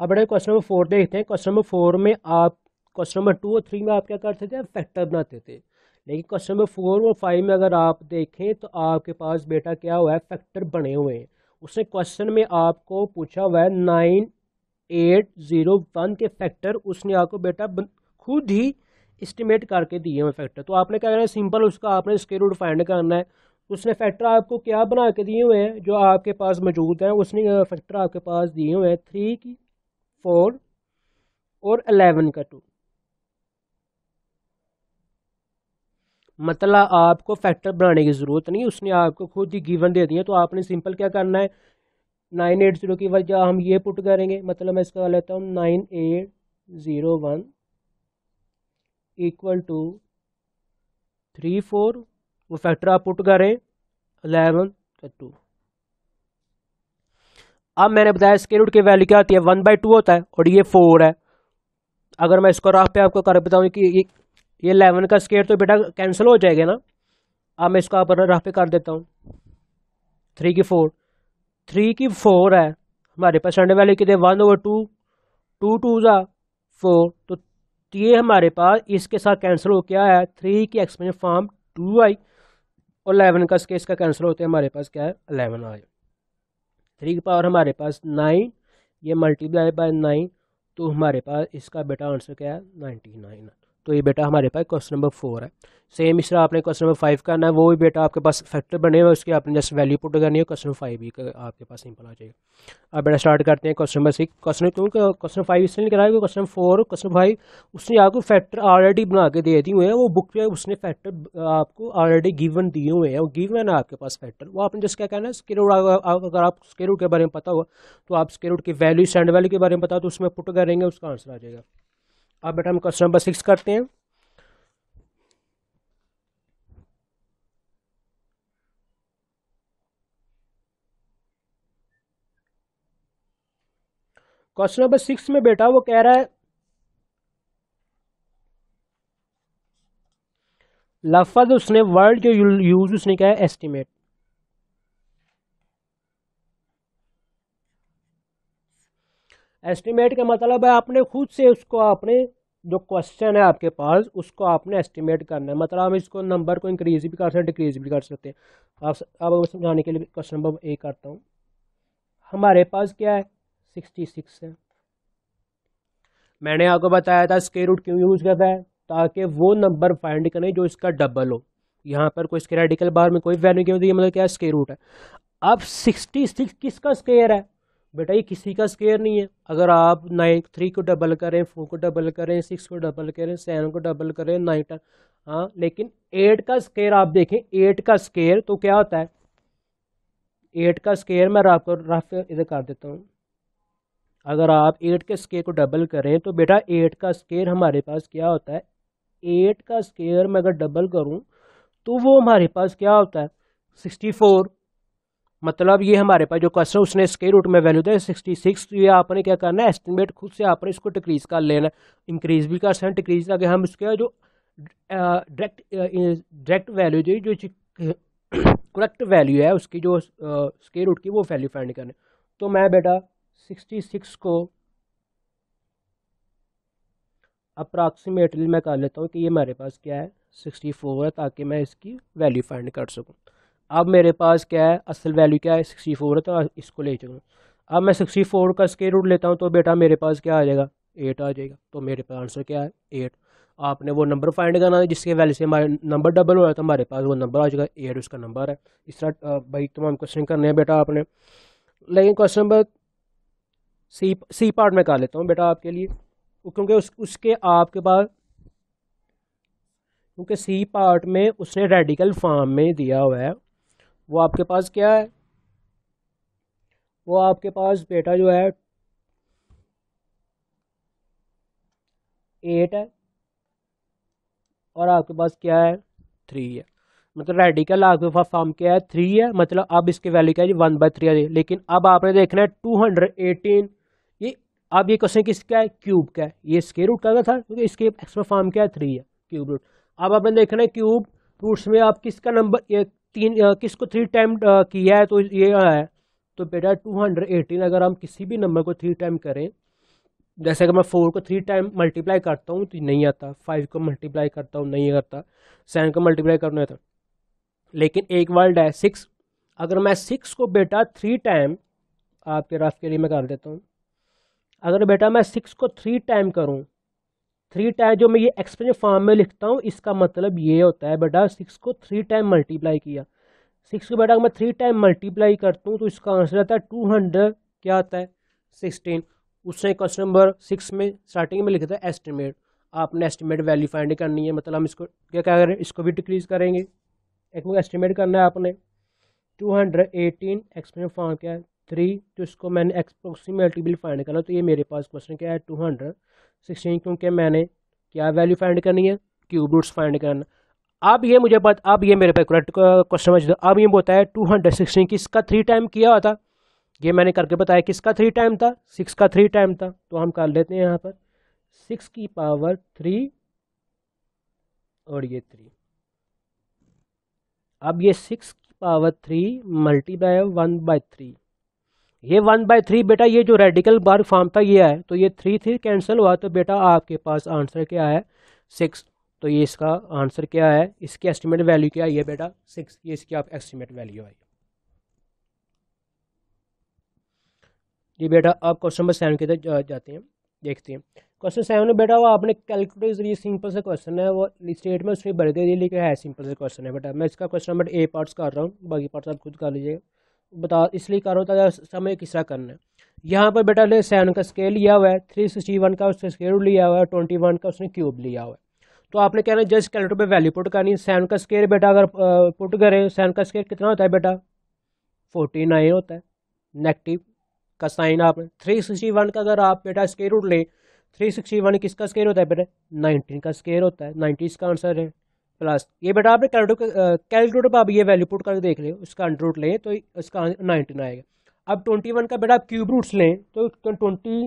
अब बड़े question number four देखते हैं क्वेश्चन नंबर फोर में आप क्वेश्चन नंबर टू और थ्री में आप क्या करते थे फैक्टर बनाते थे लेकिन क्वेश्चन नंबर फोर और फाइव में अगर आप देखें तो आपके पास बेटा क्या हुआ है फैक्टर बने हुए हैं उसने क्वेश्चन में आपको पूछा हुआ है नाइन एट ज़ीरो वन के फैक्टर उसने आपको बेटा खुद ही इस्टीमेट करके दिए हुए फैक्टर तो आपने क्या करना है सिंपल उसका आपने स्केयर रूट फाइंड करना है उसने फैक्टर आपको क्या बना के दिए हुए हैं जो आपके पास मौजूद हैं उसने फैक्टर आपके पास दिए हुए हैं थ्री की फोर और अलेवन का टू मतलब आपको फैक्टर बनाने की ज़रूरत नहीं उसने आपको खुद ही गिवन दे दिया तो आपने सिंपल क्या करना है नाइन एट ज़ीरो की वजह हम ये पुट करेंगे मतलब मैं इसका लेता हूँ nine eight zero one equal to three four वो फैक्टर आप पुट करें अलेवन का टू अब मैंने बताया स्केयर रूट की वैल्यू क्या होती है वन बाई टू होता है और ये फोर है अगर मैं इसको राफ पे आपको कर बताऊँ कि ये इलेवन का स्केयर तो बेटा कैंसिल हो जाएगा ना अब मैं इसको आप राफ पे कर देता हूँ थ्री की फोर थ्री की फोर है हमारे पास संडे वैल्यू कितने one over two two two ज़ा फोर तो ये हमारे पास इसके साथ कैंसिल हो क्या है थ्री की एक्सपेंशन फॉर्म टू आई और अलेवन का स्केस का कैंसिल होते हैं हमारे पास क्या है अलेवन आया थ्री की पावर हमारे पास नाइन ये मल्टीप्लाई बाय नाइन तो हमारे पास इसका बेटा आंसर क्या है नाइन्टी नाइन तो ये बेटा हमारे पास क्वेश्चन नंबर फोर है सेम इस तरह आपने क्वेश्चन नंबर फाइव करना है वो भी बेटा आपके पास फैक्टर बने हुए उसकी आपने जस्ट वैल्यू पुट करनी है क्वेश्चन फाइव ही आपके पास सिंपल आ जाएगा अब बेटा स्टार्ट करते हैं क्वेश्चन नंबर सिक्स क्वेश्चन क्योंकि क्वेश्चन फाइव इसलिए नहीं कराया क्वेश्चन फोर क्वेश्चन फाइव उसने आपको फैक्टर ऑलरेडी बना के दे दिए हुए हैं वो बुक पे उसने फैक्टर आपको ऑलरेडी गिवन दिए हुए हैं वो गिवन है आपके पास फैक्टर वो आपने जस्ट क्या कहना है स्केरूड अगर आप स्केरूड के बारे में पता हो तो आप स्केरूड की वैल्यू स्टैंड वैल्यू के बारे में पता हो तो उसमें पुट करेंगे उसका आंसर आ जाएगा अब बेटा हम क्वेश्चन नंबर सिक्स करते हैं क्वेश्चन नंबर सिक्स में बेटा वो कह रहा है लफज उसने वर्ड जो यूज उसने क्या है एस्टिमेट एस्टिमेट का मतलब है आपने खुद से उसको आपने जो क्वेश्चन है आपके पास उसको आपने एस्टिमेट करना है मतलब हम इसको नंबर को इंक्रीज भी कर सकते हैं डिक्रीज भी कर सकते हैं आप अब समझाने के लिए क्वेश्चन नंबर ए करता हूँ हमारे पास क्या है सिक्सटी सिक्स है मैंने आपको बताया था स्केयर रूट क्यों यूज़ करता है ताकि वो नंबर फाइंड करें जो इसका डबल हो यहाँ पर कोई स्केयर रेडिकल बार में कोई वैल्यू क्यों होती मतलब क्या स्केयर रूट है अब सिक्सटी सिक्स किसका स्केयर है बेटा ये किसी का स्केयर नहीं है अगर आप नाइन थ्री को डबल करें फोर को डबल करें सिक्स को डबल करें सेवन को डबल करें नाइन टन हाँ लेकिन एट का स्केयर आप देखें एट का स्केयर तो क्या होता है एट का स्केयर मैं आपको रफ इधर कर देता हूँ अगर आप एट के स्केयर को डबल करें तो बेटा एट का स्केयर हमारे पास क्या होता है एट का स्केयर मैं अगर डबल करूँ तो वो हमारे पास क्या होता है सिक्सटी फोर मतलब ये हमारे पास जो क्वेश्चन उसने स्के रूट में वैल्यू दे सिक्सटी सिक्स तो ये आपने क्या करना है एस्टिमेट खुद से आपने इसको डिक्रीज कर लेना इंक्रीज भी कर सकते डिक्रीज करके हम इसके जो डायरेक्ट डायरेक्ट वैल्यू जो जो करेक्ट वैल्यू है उसकी जो स्के रूट की वो वैल्यू फाइंड करनी तो मैं बेटा सिक्सटी सिक्स को अप्रॉक्सीमेटली मैं कर लेता हूँ कि ये मेरे पास क्या है सिक्सटी फोर है ताकि मैं इसकी वैल्यू फाइंड कर सकूँ अब मेरे पास क्या है असल वैल्यू क्या है सिक्सटी फोर है तो इसको ले चलूँ अब मैं सिक्सटी फोर का स्केयर रूट लेता हूँ तो बेटा मेरे पास क्या आ जाएगा एट आ जाएगा तो मेरे पास आंसर क्या है एट आपने वो नंबर फाइंड करना है जिसके वैल्यू से हमारे नंबर डबल हो रहा है तो हमारे पास वो नंबर आ जाएगा एट उसका नंबर है इस तरह भाई तमाम क्वेश्चन करने हैं बेटा आपने लेकिन question number C C part में कर लेता हूँ बेटा आपके लिए क्योंकि उस उसके आपके पास क्योंकि सी पार्ट में उसने रेडिकल फॉर्म में दिया हुआ है वो आपके पास क्या है वो आपके पास बेटा जो है एट है और आपके पास क्या है थ्री है मतलब रेडिकल आपके पास फॉर्म क्या है थ्री है मतलब अब इसके वैल्यू क्या है वन बाई थ्री है लेकिन अब आपने देखना है टू हंड्रेड एटीन ये अब ये क्वेश्चन किसका है क्यूब का है ये स्के रूट का था क्योंकि इसके एक्सट्रा फॉर्म क्या है थ्री है क्यूब रूट अब आपने देखना है क्यूब रूट्स में आप किसका नंबर एक तीन किसको थ्री टाइम किया है तो ये है तो बेटा टू हंड्रेड एटीन अगर हम किसी भी नंबर को थ्री टाइम करें जैसे अगर मैं फोर को थ्री टाइम मल्टीप्लाई करता हूँ तो नहीं आता फाइव को मल्टीप्लाई करता हूँ नहीं आता सेवन को मल्टीप्लाई करना आता तो। लेकिन एक वर्ल्ड है सिक्स अगर मैं सिक्स को बेटा थ्री टाइम आपके रफ के लिए मैं कर देता हूँ अगर बेटा मैं सिक्स को थ्री टाइम करूँ थ्री टाइम जो मैं ये एक्सप्रेशन फॉर्म में लिखता हूँ इसका मतलब ये होता है बेटा सिक्स को थ्री टाइम मल्टीप्लाई किया सिक्स को बेटा मैं थ्री टाइम मल्टीप्लाई करता हूँ तो इसका आंसर आता है टू हंड्रेड क्या आता है सिक्सटीन उसने क्वेश्चन नंबर सिक्स में स्टार्टिंग में लिखा था एस्टिमेट आपने एस्टिमेट वैल्यू फाइंड करनी है मतलब हम इसको क्या क्या करें इसको भी डिक्रीज करेंगे एक एस्टिमेट करना है आपने two hundred eighteen explain form क्या है थ्री तो इसको मैंने एक्सप्रोक्सीमेटली बिल फाइंड करना तो ये मेरे पास क्वेश्चन क्या है टू हंड्रेड सिक्सटीन क्योंकि मैंने क्या वैल्यू फाइंड करनी है क्यूब रूट्स फाइंड करना अब ये मुझे बात अब ये मेरे पास करेक्ट क्वेश्चन मैं अब ये बताया टू हंड्रेड सिक्सटीन किसका थ्री टाइम किया हुआ था ये मैंने करके बताया किसका थ्री टाइम था सिक्स का थ्री टाइम था तो हम कर लेते हैं यहाँ पर सिक्स की पावर थ्री और ये थ्री अब ये सिक्स की power three multiply one by three ये वन बाई थ्री बेटा ये जो रेडिकल बार फॉर्म था ये है तो ये थ्री थ्री कैंसिल हुआ तो बेटा आपके पास आंसर क्या है सिक्स तो ये इसका आंसर क्या है इसकी एस्टिमेट वैल्यू क्या आई है बेटा सिक्स ये इसकी आप एस्टिमेट वैल्यू आई जी बेटा आप क्वेश्चन नंबर सेवन की तरफ जा, जाते हैं देखते हैं क्वेश्चन सेवन में बेटा वो आपने कैलकुलेटर ये सिंपल से क्वेश्चन है वो स्टेटमेंट उसमें भर के लिए लिखा है सिंपल से क्वेश्चन है बेटा मैं इसका क्वेश्चन नंबर ए पार्ट्स कर रहा हूँ बाकी पार्ट्स आप खुद कर लीजिएगा बता इसलिए कारण होता है समय किसरा करना है यहाँ पर बेटा ने सेवन का स्केल लिया हुआ है थ्री सिक्सटी वन का उसने स्केल लिया हुआ है ट्वेंटी वन का उसने क्यूब लिया हुआ है तो आपने कहना है जस्ट कैलकुलेटर पे वैल्यू पुट करनी है सेवन का स्केयर बेटा अगर पुट करें सेवन का स्केयर कितना होता है बेटा फोर्टी नाइन होता है नेगेटिव का साइन आपने थ्री सिक्सटी वन का अगर आप बेटा स्केल उठ लें थ्री सिक्सटी वन किसका स्केयर होता है बेटा नाइनटीन का स्केयर होता है नाइन्टी इसका आंसर है प्लस ये बेटा आपने कैलकुलेटर कैलकुलेटर पर आप ये वैल्यू पुट करके देख लें उसका अंडर रूट लें तो इसका नाइनटीन आएगा अब ट्वेंटी वन का बेटा आप क्यूब रूट्स लें तो ट्वेंटी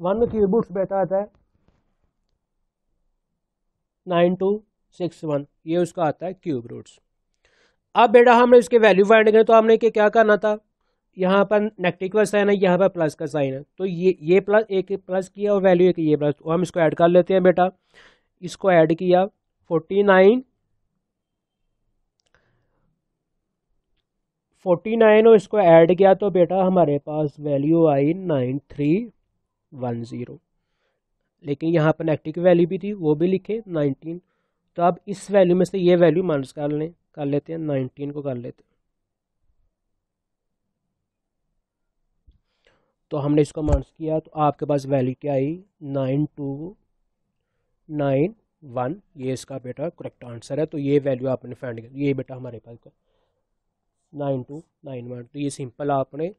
वन में क्यूब रूट्स बेटा आता है नाइन टू सिक्स वन ये उसका आता है क्यूब रूट्स अब बेटा हमने इसके वैल्यू फाइंड करें तो हमने क्या करना था यहाँ पर नेगेटिव का साइन है यहाँ पर प्लस का साइन है तो ये ये प्लस एक प्लस किया और वैल्यू एक ये प्लस तो हम इसको ऐड कर लेते हैं बेटा इसको ऐड किया फोर्टी नाइन फोर्टी नाइन और इसको ऐड किया तो बेटा हमारे पास वैल्यू आई नाइन थ्री वन ज़ीरो लेकिन यहाँ पर नेगेटिव वैल्यू भी थी वो भी लिखे नाइनटीन तो आप इस वैल्यू में से ये वैल्यू माइनस कर लें कर लेते हैं नाइनटीन को कर लेते हैं तो हमने इसको माइनस किया तो आपके पास वैल्यू क्या आई नाइन टू नाइन वन ये इसका बेटा करेक्ट आंसर है तो ये वैल्यू आपने फाइंड किया ये बेटा हमारे पास का नाइन टू नाइन वन तो ये सिंपल आपने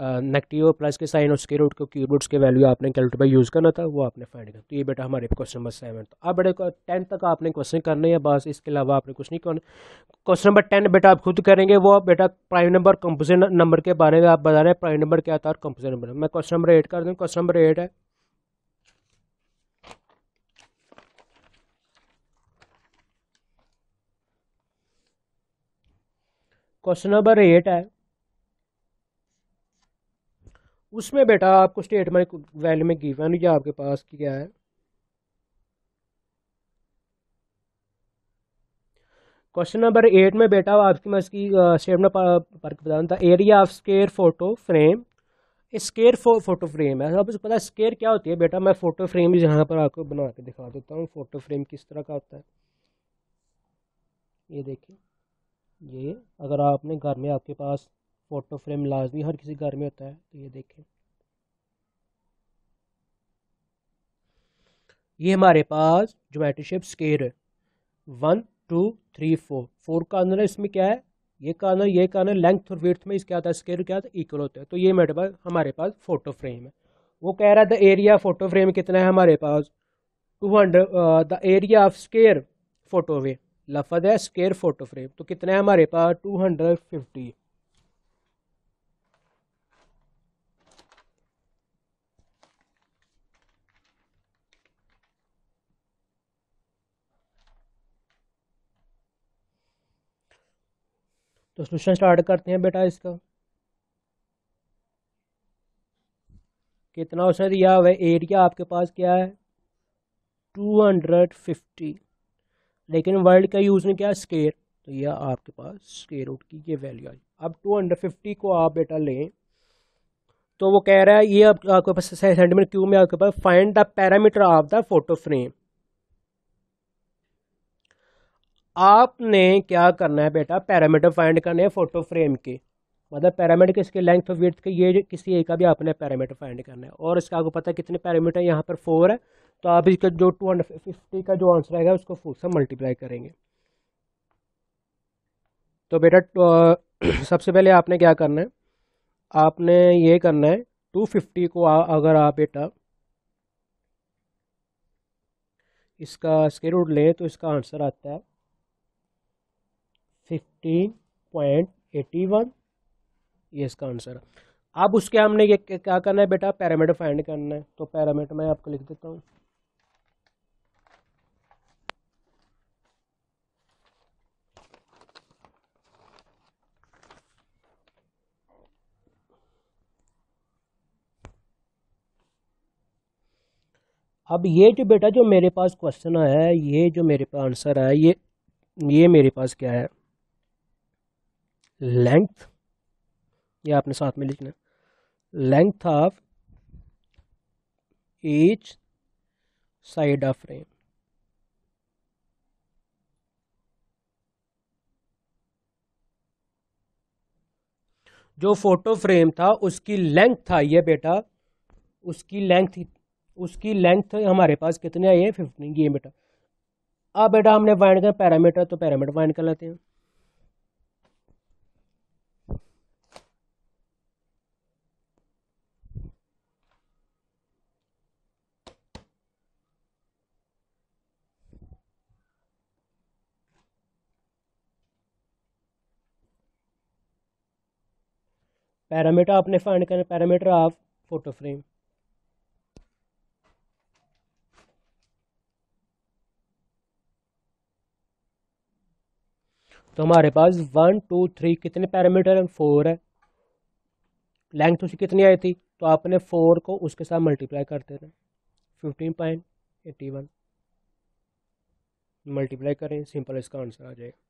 नेगेटिव और प्लस के साइन और उसके रूट को रूट्स के वैल्यू आपने कैलकुलेटर पर यूज़ करना था वो आपने फाइंड कर तो ये बेटा हमारे क्वेश्चन नंबर सेवन था अब बेटा टेन तक आपने क्वेश्चन करने हैं बस इसके अलावा आपने कुछ नहीं करना क्वेश्चन नंबर टेन बेटा आप खुद करेंगे वो बेटा प्राइम नंबर कंपोजिट नंबर के बारे में आप बता रहे हैं प्राइम नंबर क्या था और कंपोजिट नंबर मैं क्वेश्चन नंबर एट कर दूँ क्वेश्चन नंबर एट है क्वेश्चन नंबर एट है उसमें बेटा आपको स्टेटमेंट वैल्यू में गिवन या आपके पास क्या है क्वेश्चन नंबर एट में बेटा आपकी मैं इसकी स्टेटमेंट फर्क बताना था area of square photo frame square फो, फोटो फ्रेम है आपको पता है स्केयर क्या होती है बेटा मैं फोटो फ्रेम यहाँ पर आपको बना के दिखा देता हूँ फोटो फ्रेम किस तरह का होता है ये देखिए ये अगर आपने घर में आपके पास फ़ोटो फ्रेम लाजमी हर किसी घर में होता है तो ये देखें ये हमारे पास जोमेटो शेप स्केयर है one two three four four corner है इसमें क्या है ये कॉर्नर ये कॉर्नर लेंथ और विर्थ में इसका आता है स्केयर क्या है इक्वल होता है तो ये मेरे पास हमारे पास फोटो फ्रेम है वो कह रहा है द एरिया फोटो फ्रेम कितना है हमारे पास two hundred the area of square photo वे लफज है स्केयर फोटो फ्रेम तो कितने है हमारे पास टू हंड्रेड फिफ्टी तो सोल्यूशन स्टार्ट करते हैं बेटा इसका कितना उसने दिया हुआ एरिया आपके पास क्या है टू हंड्रेड फिफ्टी लेकिन वर्ल्ड का यूज़ में क्या स्केयर तो यह आपके पास स्केयर रूट की ये वैल्यू आई अब टू हंड्रेड फिफ्टी को आप बेटा लें तो वो कह रहा है ये आप, आपके पास सेंटीमीटर क्यूब में आपके पास find the parameter of the photo frame आपने क्या करना है बेटा पैरामीटर फाइंड करने हैं फोटो फ्रेम के मतलब पैरामीटर किसके लेंथ और विथ के ये किसी एक का भी आपने पैरामीटर फाइंड करना है और इसका आपको पता है कितने पैरामीटर यहाँ पर फोर है तो आप इसका जो टू फिफ्टी का जो आंसर आएगा उसको फोर से मल्टीप्लाई करेंगे तो बेटा तो, सबसे पहले आपने क्या करना है आपने ये करना है टू फिफ्टी को आ, अगर आप बेटा इसका स्केर रूट लें तो इसका आंसर आता है फिफ्टीन पॉइंट एटी वन ये इसका आंसर है अब उसके हमने ये क्या करना है बेटा पैरामीटर फाइंड करना है तो पैरामीटर मैं आपको लिख देता हूँ अब ये जो बेटा जो मेरे पास क्वेश्चन आया है ये जो मेरे पास आंसर आया ये ये मेरे पास क्या है लेंथ ये आपने साथ में लिखना length of each side of frame जो फोटो फ्रेम था उसकी लेंथ था ये बेटा उसकी लेंथ उसकी लेंथ हमारे पास कितने आई है फिफ्टीन ये मीटर अब बेटा हमने वाइंड कर पैरामीटर तो पैरामीटर फाइंड कर लेते हैं पैरामीटर आपने फाइंड करना पैरामीटर ऑफ फोटो फ्रेम तो हमारे पास वन टू थ्री कितने पैरामीटर हैं फोर है लेंथ उसकी कितनी आई थी तो आपने फोर को उसके साथ मल्टीप्लाई करते थे fifteen point eighty one multiply करें सिंपल इसका आंसर आ जाएगा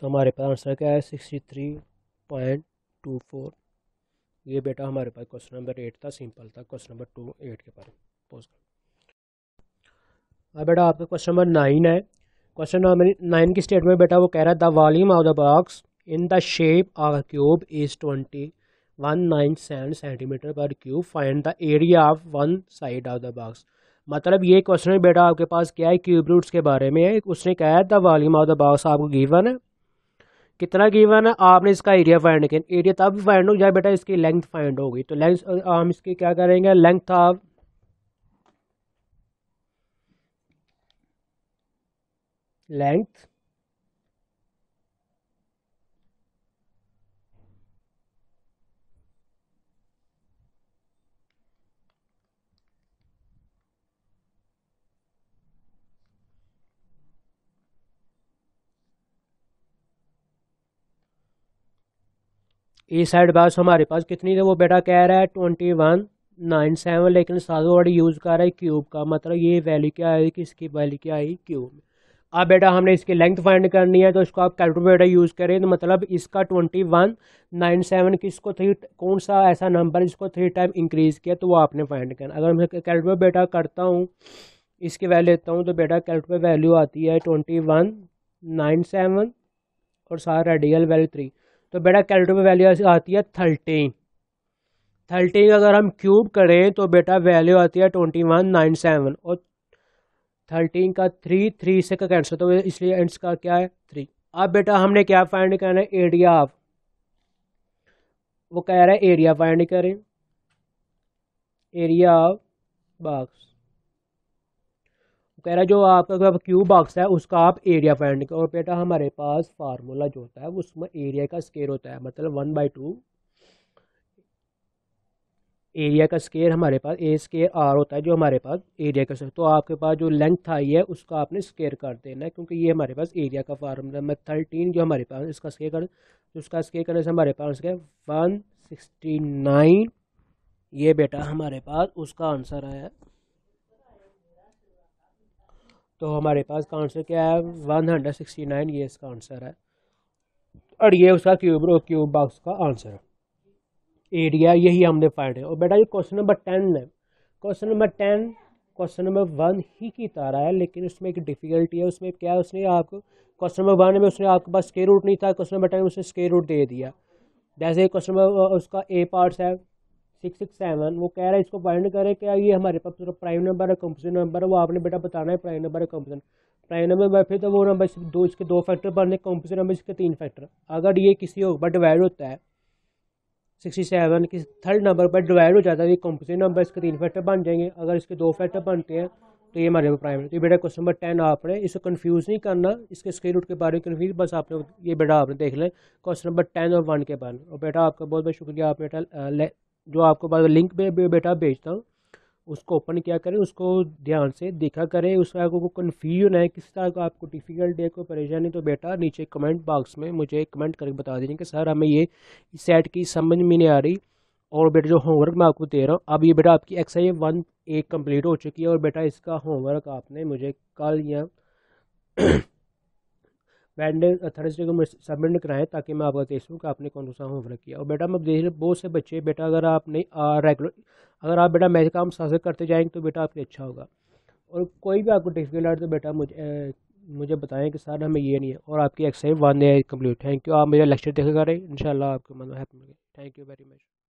तो हमारे पास आंसर क्या है sixty three point two four ये बेटा हमारे पास क्वेश्चन नंबर एट था सिंपल था क्वेश्चन नंबर टू एट के बारे में कर बेटा आपका क्वेश्चन नंबर नाइन है क्वेश्चन नंबर नाइन की स्टेटमेंट बेटा वो कह रहा है the volume of the box in the shape of cube is twenty one nine seven centimetre पर cube find the area of one side of the box मतलब ये क्वेश्चन बेटा आपके पास क्या है क्यूब रूट्स के बारे में है उसने कहा है the volume of the box आपको गिवन है कितना गिवन है आपने इसका एरिया फाइंड किया एरिया तब फाइंड हो जाए बेटा इसकी लेंथ फाइंड होगी तो लेंथ हम इसकी क्या करेंगे length of length each side बास हमारे पास कितनी है वो बेटा कह रहा है ट्वेंटी वन नाइन सेवन लेकिन साधु वर्ड यूज़ कर रहा है क्यूब का मतलब ये वैल्यू क्या आई कि इसकी वैल्यू क्या आई क्यूब अब बेटा हमने इसकी लेंथ फाइंड करनी है तो इसको आप कैलकुलेटर यूज़ करें तो मतलब इसका ट्वेंटी वन नाइन सेवन की इसको थ्री कौन सा ऐसा नंबर इसको थ्री टाइम इंक्रीज़ किया तो वो आपने फाइंड करना अगर मैं कैलकुलेट बेटा करता हूँ इसकी वैल्यू लेता हूँ तो बेटा कैलकुलेट वैल्यू आती है ट्वेंटी वन नाइन सेवन और सारा रेडियल वैल्यू थ्री तो बेटा कैलकुलेटर में वैल्यू आती है थर्टीन थर्टीन अगर हम क्यूब करें तो बेटा वैल्यू आती है ट्वेंटी वन नाइन सेवन और थर्टीन का थ्री थ्री से का कैंसर तो इसलिए एंड्स का क्या है थ्री अब बेटा हमने क्या फाइंड करना है एरिया ऑफ वो कह रहा है एरिया फाइंड करें एरिया ऑफ बॉक्स कह रहा है जो आपका क्यू बॉक्स है उसका आप एरिया फाइंड करो और बेटा हमारे पास फार्मूला जो होता है उसमें एरिया का स्केयर होता है मतलब वन बाई टू एरिया का स्केयर हमारे पास ए स्केयर आर होता है जो हमारे पास एरिया का स्केयर तो आपके पास जो लेंथ आई है उसका आपने स्केयर कर देना है क्योंकि ये हमारे पास एरिया का फार्मूला मैं थर्टीन जो हमारे पास इसका स्केयर कर उसका स्केयर करने से हमारे पास क्या वन सिक्सटी नाइन ये बेटा हमारे पास उसका आंसर आया तो हमारे पास का आंसर क्या है वन हंड्रेड सिक्सटी नाइन ये इसका आंसर है और ये उसका क्यूब क्यूब बॉक्स का आंसर है एरिया यही हमने फाइंड है और बेटा ये क्वेश्चन नंबर टेन है question number ten question number one ही की तरह है लेकिन उसमें एक डिफिकल्टी है उसमें क्या है उसने आपको क्वेश्चन नंबर वन में उसने आपके पास स्केयर रूट नहीं था क्वेश्चन नंबर टेन में उसने स्केयर रूट दे दिया जैसे क्वेश्चन नंबर उसका ए पार्ट्स है सिक्स सिक्स सेवन वो कह रहा है इसको फाइंड करें कि ये हमारे पास जो प्राइम नंबर है कंपोजिट नंबर है वो आपने बेटा बताना है प्राइम नंबर है कंपोजिट प्राइम नंबर बाय फिर तो वो नंबर दो इसके दो फैक्टर बनने कंपोजिट नंबर इसके तीन फैक्टर अगर ये किसी ऊपर डिवाइड होता है सिक्सटी सेवन किसी थर्ड नंबर पर डिवाइड हो जाता है ये कंपोजिट नंबर इसके तीन फैक्टर बन जाएंगे अगर इसके दो फैक्टर बनते हैं तो ये हमारे प्राइम है तो ये बेटा क्वेश्चन नंबर टेन आपने इसको कन्फ्यूज़ नहीं करना इसके स्केल रूट के बारे में कन्फ्यूज बस आपने ये बेटा आपने देख लें क्वेश्चन नंबर टेन और वन के बारे में और बेटा आपका बहुत बहुत शुक्रिया आप बेटा जो आपको बाद लिंक में बेटा भेजता हूँ उसको ओपन किया करें उसको ध्यान से देखा करें उसमें आपको कन्फ्यूजन है किस तरह का आपको डिफ़िकल्ट है कोई परेशानी तो बेटा नीचे कमेंट बॉक्स में मुझे कमेंट करके बता दीजिए कि सर हमें ये सेट की समझ में नहीं आ रही और बेटा जो होमवर्क मैं आपको दे रहा हूँ अब ये बेटा आपकी एक्सरसाइज वन एक कम्प्लीट हो चुकी है और बेटा इसका होमवर्क आपने मुझे कल या मैंने थर्सडे uh, को मैं सबमिट कराएं ताकि मैं आपका देख सूँ कि आपने कौन सा होमवर्क किया और बेटा मैं देख रहे बहुत से बच्चे बेटा अगर आप नहीं रेगुलर अगर आप बेटा मैथ काम साथ करते जाएंगे तो बेटा आपके अच्छा होगा और कोई भी आपको डिफिकल्ट आए तो बेटा मुझे मुझे बताएं कि सर हमें ये नहीं है और आपकी एक्सरसाइज वन है कम्प्लीट थैंक यू आप मेरा लेक्चर देखा करें इन आपको मतलब हेल्प मिले थैंक यू वेरी मच